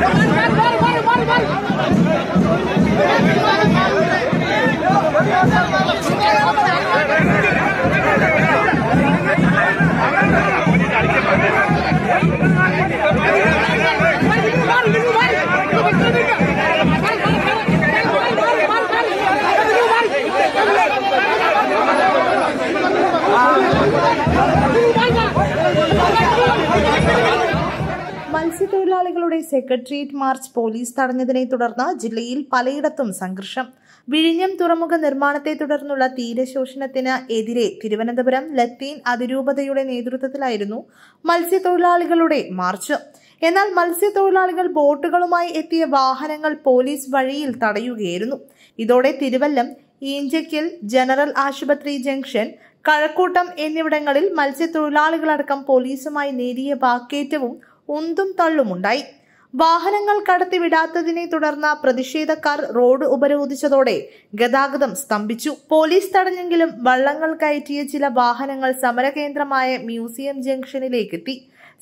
vamos മത്സ്യത്തൊഴിലാളികളുടെ secretariat March police തടഞ്ഞതിനെ തുടർന്ന് ജില്ലയിൽ പലയിടത്തും സംഘർഷം വിഴിഞ്ഞം തുറമുഖ നിർമ്മാണത്തെ തുടർന്നുള്ള തീരശോഷണത്തിന് എതിരെ തിരുവനന്തപുരം ലത്തീൻ അതിരൂപതയുടെ നേതൃത്വത്തിലായിരുന്നു മത്സ്യത്തൊഴിലാളികളുടെ മാർച്ച് എന്നാൽ മത്സ്യത്തൊഴിലാളികൾ ബോട്ടുകളുമായി എത്തിയ വാഹനങ്ങൾ പോലീസ് വഴിയിൽ തടയുകയായിരുന്നു ഇതോടെ തിരുവല്ലം ഈഞ്ചയ്ക്കൽ ജനറൽ ആശുപത്രി ജംഗ്ഷൻ കഴക്കൂട്ടം എന്നിവിടങ്ങളിൽ മത്സ്യത്തൊഴിലാളികളടക്കം പോലീസുമായി നേരിയ വാക്കേറ്റവും ഉന്തും തള്ളുമുണ്ടായി വാഹനങ്ങൾ കടത്തിവിടാത്തതിനെ തുടർന്ന് പ്രതിഷേധക്കാർ റോഡ് ഉപരോധിച്ചതോടെ ഗതാഗതം സ്തംഭിച്ചു പോലീസ് തടഞ്ഞെങ്കിലും വള്ളങ്ങൾ കയറ്റിയ ചില വാഹനങ്ങൾ സമരകേന്ദ്രമായ മ്യൂസിയം ജംഗ്ഷനിലേക്കെത്തി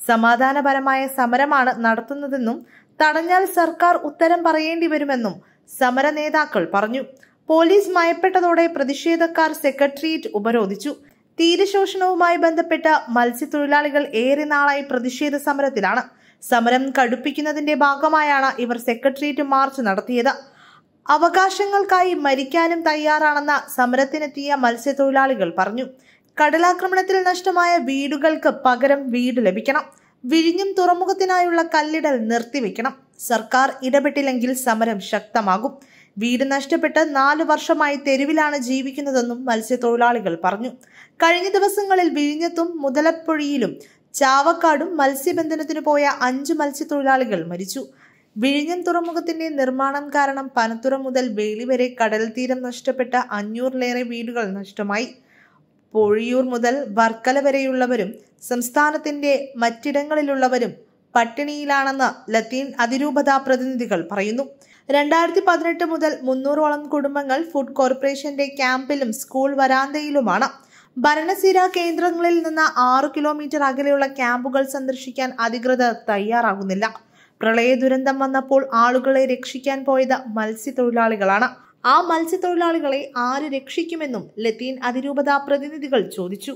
സമാധാനപരമായ സമരമാണ് നടത്തുന്നതെന്നും തടഞ്ഞാൽ സർക്കാർ ഉത്തരം പറയേണ്ടി വരുമെന്നും സമര നേതാക്കൾ പറഞ്ഞു പോലീസ് മയപ്പെട്ടതോടെ പ്രതിഷേധക്കാർ സെക്രട്ടേറിയറ്റ് ഉപരോധിച്ചു തീരശോഷണവുമായി ബന്ധപ്പെട്ട മത്സ്യത്തൊഴിലാളികൾ ഏറെ നാളായി പ്രതിഷേധ സമരത്തിലാണ് സമരം കടുപ്പിക്കുന്നതിന്റെ ഭാഗമായാണ് ഇവർ സെക്രട്ടേറിയറ്റ് മാർച്ച് നടത്തിയത് അവകാശങ്ങൾക്കായി മരിക്കാനും തയ്യാറാണെന്ന സമരത്തിനെത്തിയ മത്സ്യത്തൊഴിലാളികൾ പറഞ്ഞു കടലാക്രമണത്തിൽ നഷ്ടമായ വീടുകൾക്ക് പകരം വീട് ലഭിക്കണം വിഴിഞ്ഞും തുറമുഖത്തിനായുള്ള കല്ലിടൽ നിർത്തിവെക്കണം സർക്കാർ ഇടപെട്ടില്ലെങ്കിൽ സമരം ശക്തമാകും വീട് നഷ്ടപ്പെട്ട് നാലു വർഷമായി തെരുവിലാണ് ജീവിക്കുന്നതെന്നും മത്സ്യത്തൊഴിലാളികൾ പറഞ്ഞു കഴിഞ്ഞ ദിവസങ്ങളിൽ വിഴിഞ്ഞത്തും മുതലപ്പുഴയിലും ചാവക്കാടും മത്സ്യബന്ധനത്തിന് പോയ അഞ്ച് മത്സ്യത്തൊഴിലാളികൾ മരിച്ചു വിഴിഞ്ഞം തുറമുഖത്തിന്റെ നിർമ്മാണം കാരണം പനത്തുറ മുതൽ വേളി വരെ കടൽ തീരം നഷ്ടപ്പെട്ട അഞ്ഞൂറിലേറെ വീടുകൾ നഷ്ടമായി പൊഴിയൂർ മുതൽ വർക്കല വരെയുള്ളവരും സംസ്ഥാനത്തിന്റെ മറ്റിടങ്ങളിലുള്ളവരും പട്ടിണിയിലാണെന്ന് ലത്തീൻ അതിരൂപതാ പ്രതിനിധികൾ പറയുന്നു രണ്ടായിരത്തി പതിനെട്ട് മുതൽ മുന്നൂറോളം കുടുംബങ്ങൾ ഫുഡ് കോർപ്പറേഷന്റെ ക്യാമ്പിലും സ്കൂൾ വരാന്തയിലുമാണ് ഭരണസിര കേന്ദ്രങ്ങളിൽ നിന്ന് ആറ് കിലോമീറ്റർ അകലെയുള്ള ക്യാമ്പുകൾ സന്ദർശിക്കാൻ അധികൃതർ തയ്യാറാകുന്നില്ല പ്രളയ ദുരന്തം വന്നപ്പോൾ ആളുകളെ രക്ഷിക്കാൻ പോയത് മത്സ്യത്തൊഴിലാളികളാണ് ആ മത്സ്യത്തൊഴിലാളികളെ ആര് രക്ഷിക്കുമെന്നും ലത്തീൻ അതിരൂപതാ പ്രതിനിധികൾ ചോദിച്ചു